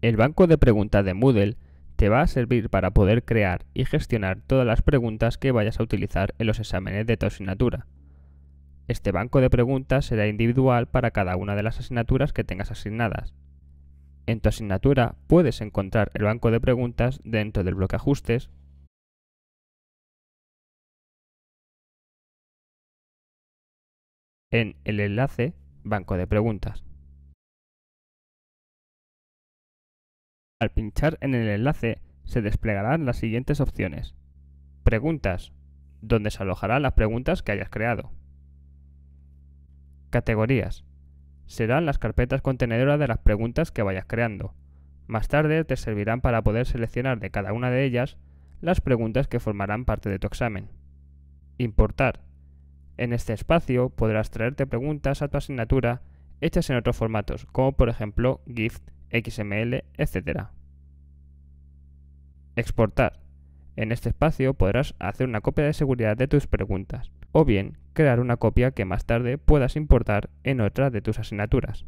El banco de preguntas de Moodle te va a servir para poder crear y gestionar todas las preguntas que vayas a utilizar en los exámenes de tu asignatura. Este banco de preguntas será individual para cada una de las asignaturas que tengas asignadas. En tu asignatura puedes encontrar el banco de preguntas dentro del bloque Ajustes en el enlace Banco de preguntas. Al pinchar en el enlace se desplegarán las siguientes opciones. Preguntas, donde se alojarán las preguntas que hayas creado. Categorías. Serán las carpetas contenedoras de las preguntas que vayas creando. Más tarde te servirán para poder seleccionar de cada una de ellas las preguntas que formarán parte de tu examen. Importar en este espacio podrás traerte preguntas a tu asignatura hechas en otros formatos, como por ejemplo GIF, XML, etc. Exportar. En este espacio podrás hacer una copia de seguridad de tus preguntas, o bien crear una copia que más tarde puedas importar en otra de tus asignaturas.